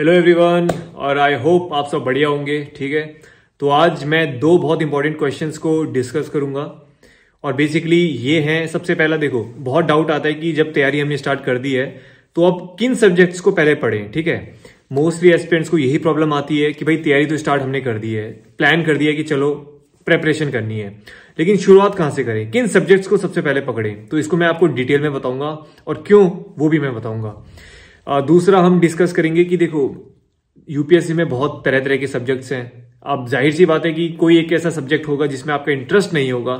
hello everyone और I hope आप सब बढ़िया होंगे ठीक है तो आज मैं दो बहुत इंपॉर्टेंट क्वेश्चंस को डिस्कस करूंगा और बेसिकली ये है सबसे पहला देखो बहुत डाउट आता है कि जब तैयारी हमने स्टार्ट कर दी है तो अब किन सब्जेक्ट्स को पहले पढ़ें ठीक है मोस्टली एस्पिरेंट्स को यही प्रॉब्लम आती है कि भाई तैयारी तो स्टार्ट हमने कर दी है प्लान कर दिया कि चलो प्रेपरेशन करनी है लेकिन शुरुआत कहां से करें किन सब्जेक्ट्स को सबसे पहले पकड़ें तो इसको मैं आपको डिटेल में बताऊंगा और क्यों वो भी मैं बताऊंगा दूसरा हम डिस्कस करेंगे कि देखो यूपीएससी में बहुत तरह तरह के सब्जेक्ट्स हैं अब जाहिर सी बात है कि कोई एक ऐसा सब्जेक्ट होगा जिसमें आपका इंटरेस्ट नहीं होगा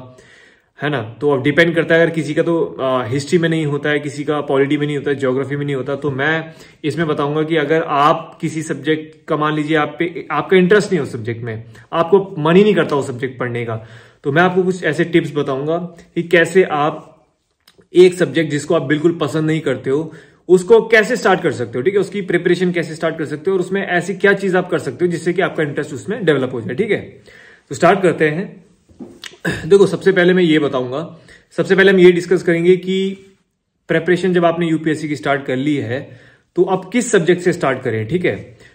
है ना तो अब डिपेंड करता है अगर किसी का तो हिस्ट्री में नहीं होता है किसी का पॉलिटी में नहीं होता है ज्योग्राफी में नहीं होता तो मैं इसमें बताऊंगा कि अगर आप किसी सब्जेक्ट का मान लीजिए आप पे आपका इंटरेस्ट नहीं हो सब्जेक्ट में आपको मन ही नहीं करता उस सब्जेक्ट पढ़ने का तो मैं आपको कुछ ऐसे टिप्स बताऊंगा कि कैसे आप एक सब्जेक्ट जिसको आप बिल्कुल पसंद नहीं करते हो उसको कैसे स्टार्ट कर सकते हो ठीक है उसकी प्रिपरेशन कैसे स्टार्ट कर सकते हो और उसमें ऐसी क्या चीज आप कर सकते हो जिससे कि आपका इंटरेस्ट उसमें डेवलप हो जाए ठीक है तो स्टार्ट करते हैं देखो सबसे पहले मैं ये बताऊंगा सबसे पहले हम ये डिस्कस करेंगे कि प्रेपरेशन जब आपने यूपीएससी की स्टार्ट कर ली है तो आप किस सब्जेक्ट से स्टार्ट करें ठीक है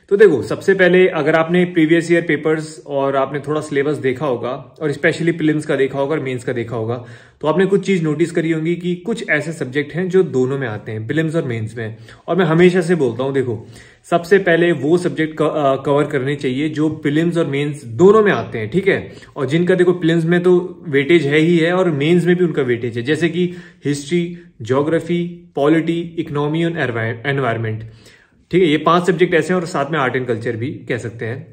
तो देखो सबसे पहले अगर आपने प्रीवियस ईयर पेपर्स और आपने थोड़ा सिलेबस देखा होगा और स्पेशली प्रिलिम्स का देखा होगा और मेंस का देखा होगा तो आपने कुछ चीज नोटिस करी होगी कि कुछ ऐसे सब्जेक्ट हैं जो दोनों में आते हैं प्रिलिम्स और मेंस में और मैं हमेशा से बोलता हूं देखो सबसे पहले वो सब्जेक्ट कवर करने चाहिए जो प्रिलिम्स और मेन्स दोनों में आते हैं ठीक है और जिनका देखो प्रिलिम्स में तो वेटेज है ही है और मेन्स में भी उनका वेटेज है जैसे कि हिस्ट्री ज्योग्राफी पॉलिटी इकोनॉमी और एनवायरमेंट ठीक है ये पांच सब्जेक्ट ऐसे हैं और साथ में आर्ट एंड कल्चर भी कह सकते हैं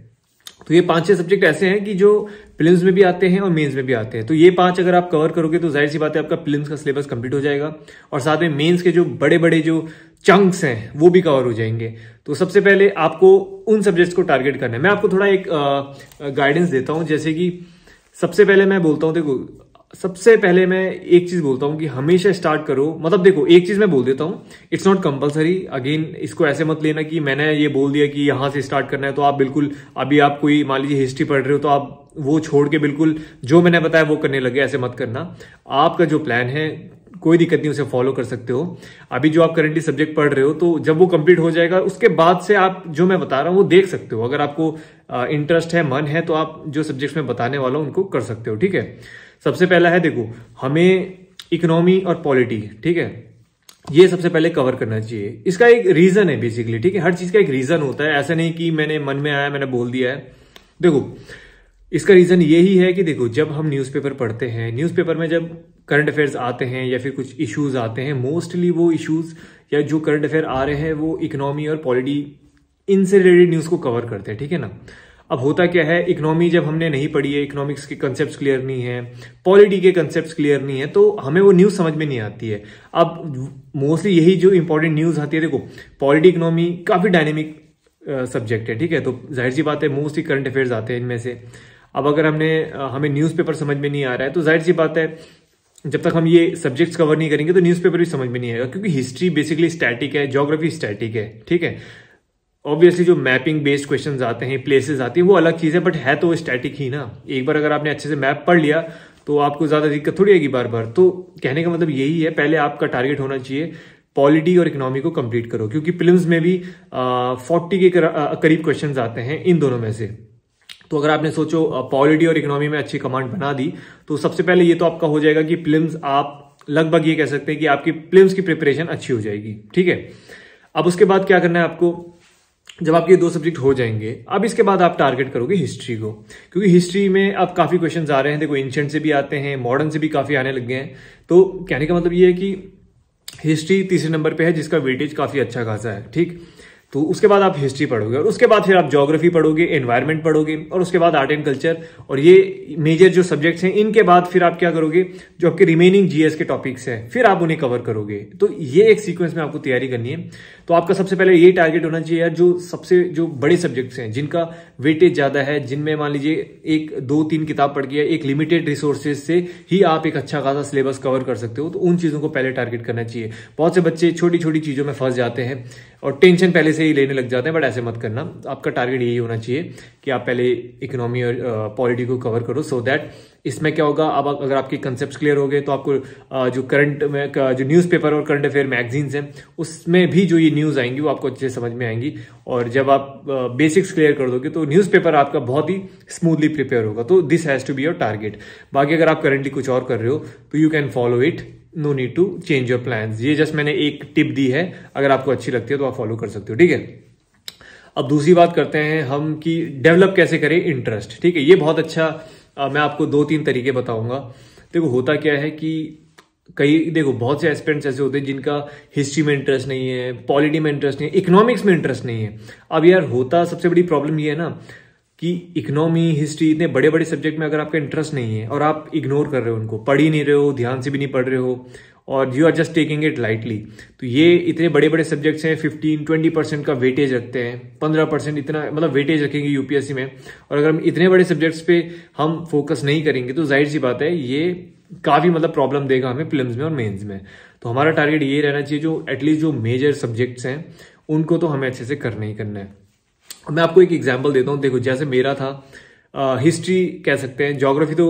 तो ये पांच छह सब्जेक्ट ऐसे हैं कि जो प्लिम्स में भी आते हैं और मेंस में भी आते हैं तो ये पांच अगर आप कवर करोगे तो जाहिर सी बात है आपका प्लिम्स का सिलेबस कंप्लीट हो जाएगा और साथ में मेंस के जो बड़े बड़े जो चंक्स हैं वो भी कवर हो जाएंगे तो सबसे पहले आपको उन सब्जेक्ट्स को टारगेट करना है मैं आपको थोड़ा एक गाइडेंस देता हूं जैसे कि सबसे पहले मैं बोलता हूं देखो सबसे पहले मैं एक चीज़ बोलता हूं कि हमेशा स्टार्ट करो मतलब देखो एक चीज़ मैं बोल देता हूं इट्स नॉट कंपलसरी अगेन इसको ऐसे मत लेना कि मैंने ये बोल दिया कि यहां से स्टार्ट करना है तो आप बिल्कुल अभी आप कोई मान लीजिए हिस्ट्री पढ़ रहे हो तो आप वो छोड़ के बिल्कुल जो मैंने बताया वो करने लगे ऐसे मत करना आपका जो प्लान है कोई दिक्कत नहीं उसे फॉलो कर सकते हो अभी जो आप करेंटली सब्जेक्ट पढ़ रहे हो तो जब वो कंप्लीट हो जाएगा उसके बाद से आप जो मैं बता रहा हूँ वो देख सकते हो अगर आपको इंटरेस्ट है मन है तो आप जो सब्जेक्ट में बताने वाला हूँ उनको कर सकते हो ठीक है सबसे पहला है देखो हमें इकोनॉमी और पॉलिटी ठीक है ये सबसे पहले कवर करना चाहिए इसका एक रीजन है बेसिकली ठीक है हर चीज का एक रीजन होता है ऐसा नहीं कि मैंने मन में आया मैंने बोल दिया है देखो इसका रीजन ये ही है कि देखो जब हम न्यूज़पेपर पढ़ते हैं न्यूज़पेपर में जब करंट अफेयर्स आते हैं या फिर कुछ इश्यूज आते हैं मोस्टली वो इश्यूज या जो करंट अफेयर आ रहे हैं वो इकोनॉमी और पॉलिटी इनसे रिलेटेड न्यूज को कवर करते हैं ठीक है ना अब होता क्या है इकोनॉमी जब हमने नहीं पढ़ी है इकोनॉमिक्स के कंसेप्ट क्लियर नहीं है पॉलिटी के कंसेप्ट क्लियर नहीं है तो हमें वो न्यूज़ समझ में नहीं आती है अब मोस्टली यही जो इंपॉर्टेंट न्यूज़ आती है देखो पॉलिटी इकोनॉमी काफ़ी डायनेमिक सब्जेक्ट है ठीक है तो जाहिर सी बात है मोस्टली करंट अफेयर्स आते हैं इनमें से अब अगर हमने हमें न्यूज़पेपर समझ में नहीं आ रहा है तो जाहिर सी बात है जब तक हम ये सब्जेक्ट्स कवर नहीं करेंगे तो न्यूज़पेपर भी समझ में नहीं आएगा क्योंकि हिस्ट्री बेसिकली स्टैटिक है ज्योग्राफी स्टैटिक है ठीक है ऑब्वियसली जो मैपिंग बेस्ड क्वेश्चन आते हैं प्लेसेस आती हैं वो अलग चीज़ है बट है तो स्टैटिक ही ना एक बार अगर आपने अच्छे से मैप पढ़ लिया तो आपको ज़्यादा दिक्कत थोड़ी आएगी बार बार तो कहने का मतलब यही है पहले आपका टारगेट होना चाहिए पॉलिटी और इकोनॉमी को कंप्लीट करो क्योंकि फिल्म्स में भी फोर्टी के कर, आ, करीब क्वेश्चन आते हैं इन दोनों में से तो अगर आपने सोचो पॉलिटी और इकोनॉमी में अच्छी कमांड बना दी तो सबसे पहले ये तो आपका हो जाएगा कि फिल्म्स आप लगभग ये कह सकते हैं कि आपकी फिल्म्स की प्रिपरेशन अच्छी हो जाएगी ठीक है अब उसके बाद क्या करना है आपको जब आपके दो सब्जेक्ट हो जाएंगे अब इसके बाद आप टारगेट करोगे हिस्ट्री को क्योंकि हिस्ट्री में अब काफ़ी क्वेश्चंस आ रहे हैं देखो एंशंट से भी आते हैं मॉडर्न से भी काफ़ी आने लग गए हैं तो कहने का मतलब ये है कि हिस्ट्री तीसरे नंबर पे है जिसका वेटेज काफ़ी अच्छा खासा है ठीक तो उसके बाद आप हिस्ट्री पढ़ोगे और उसके बाद फिर आप ज्योग्राफी पढ़ोगे एनवायरमेंट पढ़ोगे और उसके बाद आर्ट एंड कल्चर और ये मेजर जो सब्जेक्ट्स हैं इनके बाद फिर आप क्या करोगे जो आपके रिमेनिंग जीएस के टॉपिक्स हैं फिर आप उन्हें कवर करोगे तो ये एक सीक्वेंस में आपको तैयारी करनी है तो आपका सबसे पहले ये टारगेट होना चाहिए यार जो सबसे जो बड़े सब्जेक्ट्स हैं जिनका वेटेज ज़्यादा है जिनमें मान लीजिए एक दो तीन किताब पढ़ गया एक लिमिटेड रिसोर्सेज से ही आप एक अच्छा खासा सिलेबस कवर कर सकते हो तो उन चीज़ों को पहले टारगेट करना चाहिए बहुत से बच्चे छोटी छोटी चीज़ों में फंस जाते हैं और टेंशन पहले से ही लेने लग जाते हैं बट ऐसे मत करना आपका टारगेट यही होना चाहिए कि आप पहले इकोनॉमी और पॉलिटी को कवर करो सो दैट इसमें क्या होगा अब अगर आपके कंसेप्ट क्लियर हो गए तो आपको जो करंट में जो न्यूज़पेपर और करंट अफेयर मैगजीन्स हैं उसमें भी जो ये न्यूज़ आएंगी वो आपको अच्छे समझ में आएंगी और जब आप बेसिक्स क्लियर कर दोगे तो न्यूज़पेपर आपका बहुत ही स्मूथली प्रिपेयर होगा तो this has to be your target बाकी अगर आप करेंटली कुछ और कर रहे हो तो you can follow it no need to change your plan ये जस्ट मैंने एक टिप दी है अगर आपको अच्छी लगती है तो आप फॉलो कर सकते हो ठीक है अब दूसरी बात करते हैं हम कि डेवलप कैसे करें इंटरेस्ट ठीक है ये बहुत अच्छा आ, मैं आपको दो तीन तरीके बताऊंगा देखो होता क्या है कि कई देखो बहुत से एस्पिरेंट्स ऐसे होते हैं जिनका हिस्ट्री में इंटरेस्ट नहीं है पॉलिटी में इंटरेस्ट नहीं है इकोनॉमिक्स में इंटरेस्ट नहीं है अब यार होता सबसे बड़ी प्रॉब्लम ये है ना कि इकोनॉमी हिस्ट्री इतने बड़े बड़े सब्जेक्ट में अगर आपका इंटरेस्ट नहीं है और आप इग्नोर कर रहे हो उनको पढ़ ही नहीं रहे हो ध्यान से भी नहीं पढ़ रहे हो और you are just taking it lightly तो ये इतने बड़े बड़े सब्जेक्ट्स हैं फिफ्टीन ट्वेंटी परसेंट का वेटेज रखते हैं पंद्रह परसेंट इतना मतलब वेटेज रखेंगे यूपीएससी में और अगर हम इतने बड़े सब्जेक्ट्स पे हम फोकस नहीं करेंगे तो जाहिर सी बात है ये काफ़ी मतलब प्रॉब्लम देगा हमें फिल्म में और मेंस में तो हमारा टारगेट ये रहना चाहिए जो एटलीस्ट जो मेजर सब्जेक्ट्स हैं उनको तो हमें अच्छे से करना ही करना है मैं आपको एक एग्जाम्पल देता हूँ देखो जैसे मेरा था हिस्ट्री कह सकते हैं जोग्राफी तो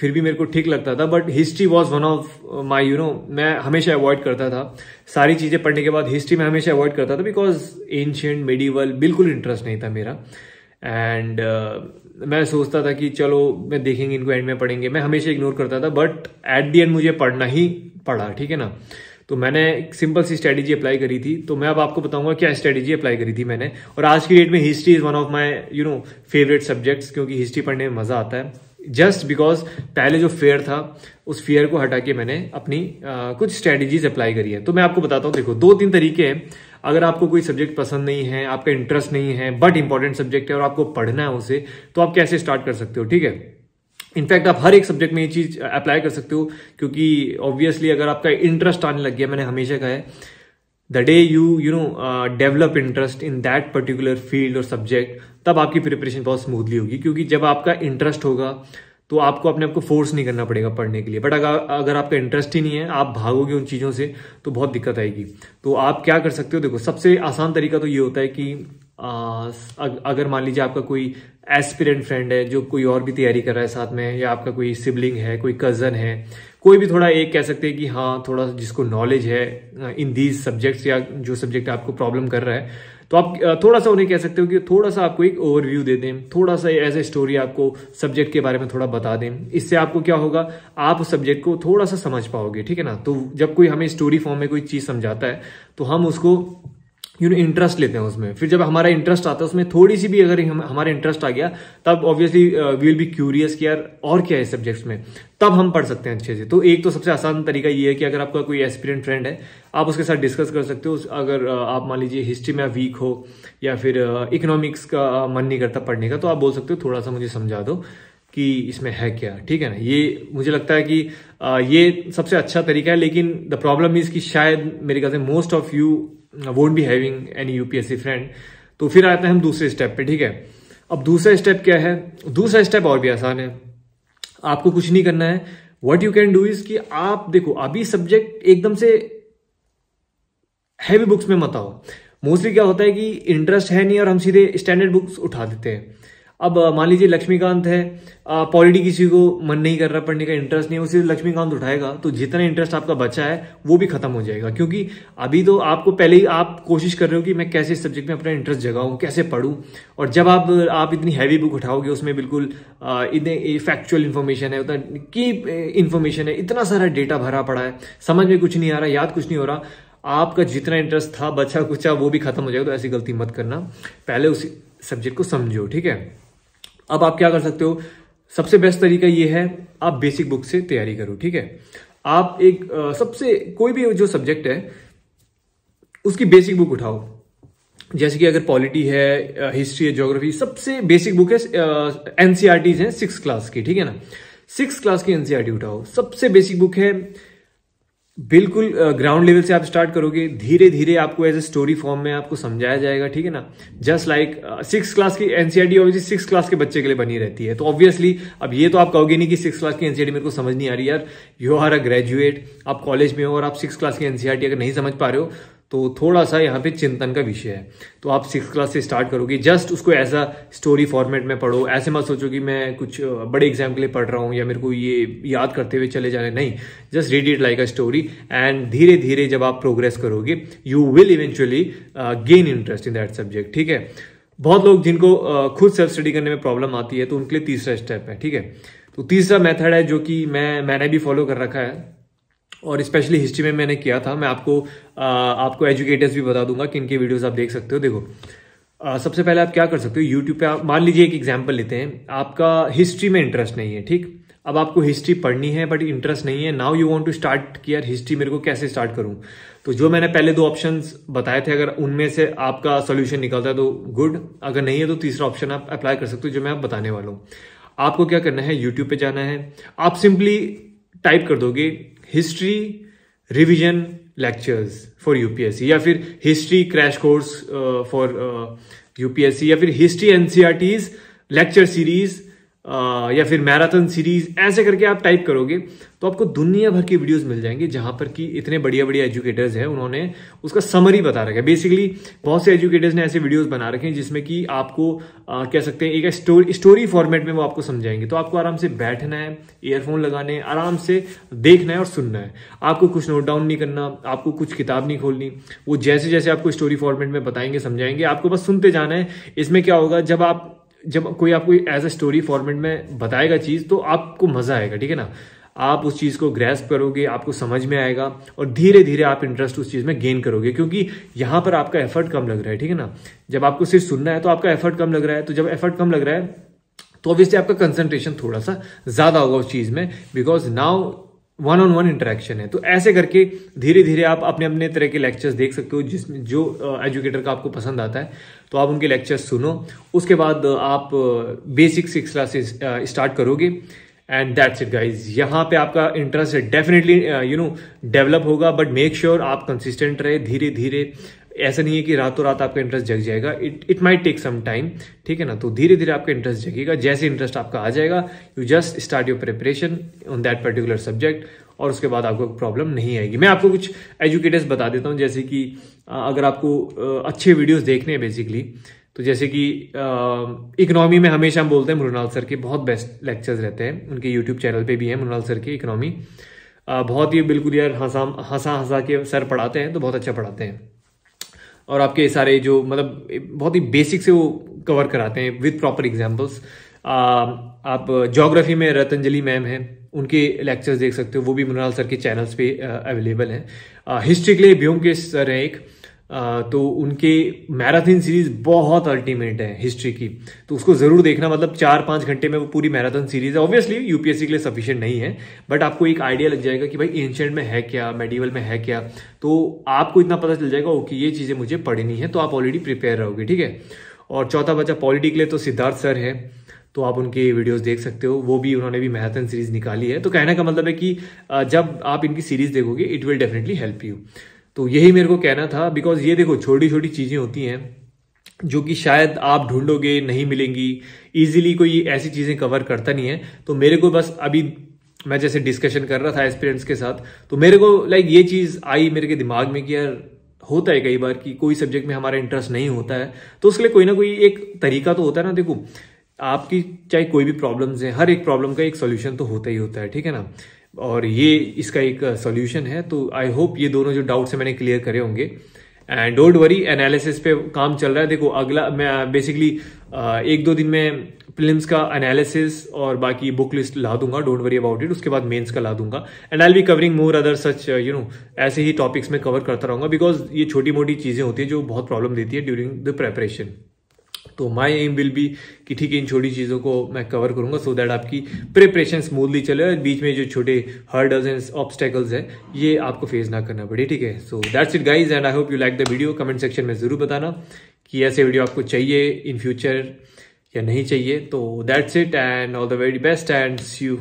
फिर भी मेरे को ठीक लगता था but history was one of my you know मैं हमेशा अवॉइड करता था सारी चीज़ें पढ़ने के बाद हिस्ट्री में हमेशा अवॉइड करता था बिकॉज एंशियंट मेडिवल बिल्कुल इंटरेस्ट नहीं था मेरा एंड uh, मैं सोचता था कि चलो मैं देखेंगे इनको एंड में पढ़ेंगे मैं हमेशा इग्नोर करता था बट एट दी एंड मुझे पढ़ना ही पड़ा ठीक है ना तो मैंने एक सिंपल सी स्ट्रैटेजी अप्लाई करी थी तो मैं अब आपको बताऊंगा क्या स्ट्रैटेजी अप्लाई करी थी मैंने और आज की डेट में history is one of my you know favourite subjects क्योंकि हिस्ट्री पढ़ने में मज़ा आता है जस्ट बिकॉज पहले जो फेयर था उस फेयर को हटा के मैंने अपनी आ, uh, कुछ स्ट्रैटेजीज अप्लाई करी है तो मैं आपको बताता हूँ देखो दो तीन तरीके हैं अगर आपको कोई सब्जेक्ट पसंद नहीं है आपका इंटरेस्ट नहीं है बट इंपॉर्टेंट सब्जेक्ट है और आपको पढ़ना है उसे तो आप कैसे स्टार्ट कर सकते हो ठीक है इनफैक्ट आप हर एक सब्जेक्ट में ये चीज अप्लाई कर सकते हो क्योंकि ऑब्वियसली अगर आपका इंटरेस्ट आने लग गया मैंने हमेशा कहा है the day you you know develop interest in that particular field और सब्जेक्ट तब आपकी प्रिपरेशन बहुत स्मूथली होगी क्योंकि जब आपका इंटरेस्ट होगा तो आपको अपने आप को फोर्स नहीं करना पड़ेगा पढ़ने के लिए बट अगर अगर आपका इंटरेस्ट ही नहीं है आप भागोगे उन चीज़ों से तो बहुत दिक्कत आएगी तो आप क्या कर सकते हो देखो सबसे आसान तरीका तो ये होता है कि आ, अगर मान लीजिए आपका कोई एस्पिरेंट फ्रेंड है जो कोई और भी तैयारी कर रहा है साथ में या आपका कोई सिबलिंग है कोई कज़न है कोई भी थोड़ा एक कह सकते हैं कि हाँ थोड़ा जिसको नॉलेज है इन दीज सब्जेक्ट्स या जो सब्जेक्ट आपको प्रॉब्लम कर रहा है तो आप थोड़ा सा उन्हें कह सकते हो कि थोड़ा सा आपको एक ओवरव्यू दे दें थोड़ा सा एज ए स्टोरी आपको सब्जेक्ट के बारे में थोड़ा बता दें इससे आपको क्या होगा आप सब्जेक्ट को थोड़ा सा समझ पाओगे ठीक है ना तो जब कोई हमें स्टोरी फॉर्म में कोई चीज़ समझाता है तो हम उसको यू नो इंटरेस्ट लेते हैं उसमें फिर जब हमारा इंटरेस्ट आता है उसमें थोड़ी सी भी अगर हम हमारा इंटरेस्ट आ गया तब obviously we will be curious कि यार और क्या है सब्जेक्ट्स में तब हम पढ़ सकते हैं अच्छे से तो एक तो सबसे आसान तरीका ये है कि अगर आपका कोई एक्सपीरियंट फ्रेंड है आप उसके साथ डिस्कस कर सकते हो अगर uh, आप मान लीजिए हिस्ट्री में वीक हो या फिर इकोनॉमिक्स uh, का uh, मन नहीं करता पढ़ने का तो आप बोल सकते हो थोड़ा सा मुझे समझा दो कि इसमें है क्या ठीक है ना ये मुझे लगता है कि ये सबसे अच्छा तरीका है लेकिन द प्रॉब्लम इज कि शायद मेरे ख्याल से most of you won't be having any UPSC friend तो फिर आते हैं हम दूसरे स्टेप पे ठीक है अब दूसरा स्टेप क्या है दूसरा स्टेप और भी आसान है आपको कुछ नहीं करना है what you can do is कि आप देखो अभी सब्जेक्ट एकदम से हैवी बुक्स में मत आओ मोस्टली क्या होता है कि इंटरेस्ट है नहीं और हम सीधे स्टैंडर्ड बुक्स उठा देते हैं अब मान लीजिए लक्ष्मीकांत है पॉलिटी किसी को मन नहीं कर रहा पढ़ने का इंटरेस्ट नहीं है उसे लक्ष्मीकांत उठाएगा तो जितना इंटरेस्ट आपका बचा है वो भी खत्म हो जाएगा क्योंकि अभी तो आपको पहले ही आप कोशिश कर रहे हो कि मैं कैसे इस सब्जेक्ट में अपना इंटरेस्ट जगाऊं कैसे पढ़ूँ और जब आप आप इतनी हैवी बुक उठाओगे उसमें बिल्कुल इतने फैक्चुअल इन्फॉर्मेशन है उतना की इन्फॉर्मेशन है इतना सारा डेटा भरा पड़ा है समझ में कुछ नहीं आ रहा याद कुछ नहीं हो रहा आपका जितना इंटरेस्ट था बचा कुचा वो भी खत्म हो जाएगा तो ऐसी गलती मत करना पहले उस सब्जेक्ट को समझो ठीक है अब आप क्या कर सकते हो सबसे बेस्ट तरीका ये है आप बेसिक बुक से तैयारी करो ठीक है आप एक आ, सबसे कोई भी जो सब्जेक्ट है उसकी बेसिक बुक उठाओ जैसे कि अगर पॉलिटी है हिस्ट्री है ज्योग्राफी सबसे बेसिक बुक है एनसीआरटीज e हैं सिक्स क्लास की ठीक है ना सिक्स क्लास की एनसीआरटी e उठाओ सबसे बेसिक बुक है बिल्कुल ग्राउंड लेवल से आप स्टार्ट करोगे धीरे धीरे आपको एज ए स्टोरी फॉर्म में आपको समझाया जाएगा ठीक है ना जस्ट लाइक सिक्स क्लास की एनसीआरटी ऑब्वियसली सिक्स क्लास के बच्चे के लिए बनी रहती है तो ऑब्वियसली अब ये तो आप कहोगे नहीं कि सिक्स क्लास की एनसीआरटी e मेरे को समझ नहीं आ रही यार यू आर अ ग्रेजुएट आप कॉलेज में हो और आप सिक्स क्लास की एनसीआरटी e अगर नहीं समझ पा रहे हो तो थोड़ा सा यहाँ पे चिंतन का विषय है तो आप सिक्स क्लास से स्टार्ट करोगे जस्ट उसको ऐसा स्टोरी फॉर्मेट में पढ़ो ऐसे मत सोचो कि मैं कुछ बड़े एग्जाम के लिए पढ़ रहा हूँ या मेरे को ये याद करते हुए चले जाने नहीं just read it like a story and धीरे धीरे जब आप प्रोग्रेस करोगे you will eventually gain interest in that subject ठीक है बहुत लोग जिनको खुद सेल्फ स्टडी करने में प्रॉब्लम आती है तो उनके लिए तीसरा स्टेप है ठीक है तो तीसरा मेथड है जो कि मैं मैंने भी फॉलो कर रखा है और स्पेशली हिस्ट्री में मैंने किया था मैं आपको आ, आपको एजुकेटर्स भी बता दूंगा कि इनके वीडियोस आप देख सकते हो देखो आ, सबसे पहले आप क्या कर सकते हो यूट्यूब पे आप मान लीजिए एक एग्जाम्पल लेते हैं आपका हिस्ट्री में इंटरेस्ट नहीं है ठीक अब आपको हिस्ट्री पढ़नी है बट इंटरेस्ट नहीं है now you want to start कियर हिस्ट्री मेरे को कैसे स्टार्ट करूं तो जो मैंने पहले दो ऑप्शन बताए थे अगर उनमें से आपका सोल्यूशन निकलता है तो गुड अगर नहीं है तो तीसरा ऑप्शन आप अप्लाई कर सकते हो जो मैं आप बताने वाला हूँ आपको क्या करना है यूट्यूब पे जाना है आप सिंपली टाइप कर दोगे history revision lectures for UPSC या फिर history crash course for UPSC या फिर हिस्ट्री एनसीआरटीज लेक्चर सीरीज या फिर मैराथन सीरीज ऐसे करके आप टाइप करोगे तो आपको दुनिया भर की वीडियोस मिल जाएंगे जहां पर कि इतने बढ़िया बढ़िया एजुकेटर्स हैं उन्होंने उसका समरी बता रखा है बेसिकली बहुत से एजुकेटर्स ने ऐसे वीडियोस बना रखे हैं जिसमें कि आपको आ, कह सकते हैं एक स्टोरी स्टोरी फॉर्मेट में वो आपको समझाएंगे तो आपको आराम से बैठना है ईयरफोन लगाने आराम से देखना है और सुनना है आपको कुछ नोट डाउन नहीं करना आपको कुछ किताब नहीं खोलनी वो जैसे जैसे आपको स्टोरी फॉर्मेट में बताएंगे समझाएंगे आपको बस सुनते जाना है इसमें क्या होगा जब आप जब कोई आपको एज ए स्टोरी फॉर्मेट में बताएगा चीज़ तो आपको मज़ा आएगा ठीक है ना आप उस चीज़ को ग्रेस करोगे आपको समझ में आएगा और धीरे धीरे आप इंटरेस्ट उस चीज़ में गेन करोगे क्योंकि यहां पर आपका एफर्ट कम लग रहा है ठीक है ना जब आपको सिर्फ सुनना है तो आपका एफर्ट कम लग रहा है तो जब एफर्ट कम लग रहा है तो ऑब्वियसली आपका कंसंट्रेशन थोड़ा सा ज़्यादा होगा उस चीज़ में because now one on one interaction है तो ऐसे करके धीरे धीरे आप अपने अपने तरह के लेक्चर्स देख सकते हो जिसमें जो एजुकेटर का आपको पसंद आता है तो आप उनके लेक्चर्स सुनो उसके बाद आप बेसिक सिक्स क्लासेस स्टार्ट करोगे एंड दैट्स इट गाइज यहाँ पे आपका interest definitely you know develop होगा बट मेक श्योर आप कंसिस्टेंट रहे धीरे धीरे ऐसा नहीं है कि रातों रात आपका इंटरेस्ट जग जाएगा it it might take some time ठीक है ना तो धीरे धीरे आपका इंटरेस्ट जगेगा जैसे इंटरेस्ट आपका आ जाएगा you just start your preparation on that particular subject और उसके बाद आपको प्रॉब्लम नहीं आएगी मैं आपको कुछ एजुकेटर्स बता देता हूँ जैसे कि अगर आपको अच्छे वीडियोज़ देखने हैं बेसिकली तो जैसे कि इकोनॉमी में हमेशा हम बोलते हैं मृणाल सर के बहुत बेस्ट लेक्चर्स रहते हैं उनके यूट्यूब चैनल पे भी हैं मृणाल सर के इकोनॉमी बहुत ही बिल्कुल यार हंसा हंसा हंसा के सर पढ़ाते हैं तो बहुत अच्छा पढ़ाते हैं और आपके सारे जो मतलब बहुत ही बेसिक से वो कवर कराते हैं विद प्रॉपर एग्जाम्पल्स आप जोग्राफी में रतंजलि मैम हैं उनके लेक्चर्स देख सकते हो वो भी मृणाल सर के चैनल्स पे अवेलेबल हैं हिस्ट्री के लिए के सर हैं एक तो उनके मैराथन सीरीज बहुत अल्टीमेट है हिस्ट्री की तो उसको ज़रूर देखना मतलब चार पांच घंटे में वो पूरी मैराथन सीरीज है ऑब्वियसली यूपीएससी के लिए सफिशियंट नहीं है बट आपको एक आइडिया लग जाएगा कि भाई एंशियंट में है क्या मेडिवल में है क्या तो आपको इतना पता चल जाएगा ओके ये चीज़ें मुझे पढ़नी है तो आप ऑलरेडी प्रिपेयर रहोगे ठीक है और चौथा बच्चा पॉलिटी के लिए तो सिद्धार्थ सर है तो आप उनके वीडियोस देख सकते हो वो भी उन्होंने भी मैराथन सीरीज निकाली है तो कहने का मतलब है कि जब आप इनकी सीरीज देखोगे it will definitely help you तो यही मेरे को कहना था बिकॉज ये देखो छोटी छोटी चीज़ें होती हैं जो कि शायद आप ढूंढोगे नहीं मिलेंगी इजीली कोई ऐसी चीज़ें कवर करता नहीं है तो मेरे को बस अभी मैं जैसे डिस्कशन कर रहा था एक्सपीरियंस के साथ तो मेरे को लाइक ये चीज़ आई मेरे के दिमाग में कि यार होता है कई बार कि कोई सब्जेक्ट में हमारा इंटरेस्ट नहीं होता है तो उसके लिए कोई ना कोई एक तरीका तो होता है ना देखो आपकी चाहे कोई भी प्रॉब्लम्स हैं हर एक प्रॉब्लम का एक सोल्यूशन तो होता ही होता है ठीक है ना और ये इसका एक सोल्यूशन uh, है तो आई होप ये दोनों जो डाउट्स मैंने क्लियर करे होंगे एंड डोंट वरी एनालिसिस पे काम चल रहा है देखो अगला मैं बेसिकली uh, uh, एक दो दिन में फिल्म का एनालिसिस और बाकी बुक लिस्ट ला दूंगा डोंट वरी अबाउट इट उसके बाद मेंस का ला दूंगा and I be covering more other such you know ऐसे ही टॉपिक्स में कवर करता रहूंगा बिकॉज ये छोटी मोटी चीज़ें होती है जो बहुत प्रॉब्लम देती है ड्यूरिंग द प्रेपरेशन तो माय एम विल बी कि ठीक है इन छोटी चीज़ों को मैं कवर करूंगा सो so दैट आपकी प्रिपरेशन स्मूथली चले और बीच में जो छोटे हर्डल्स एंड ऑब्स्टेकल्स हैं ये आपको फेस ना करना पड़े ठीक है so that's it guys and I hope you like the video comment section में ज़रूर बताना कि ऐसे वीडियो आपको चाहिए इन फ्यूचर या नहीं चाहिए तो that's it and all the very best and you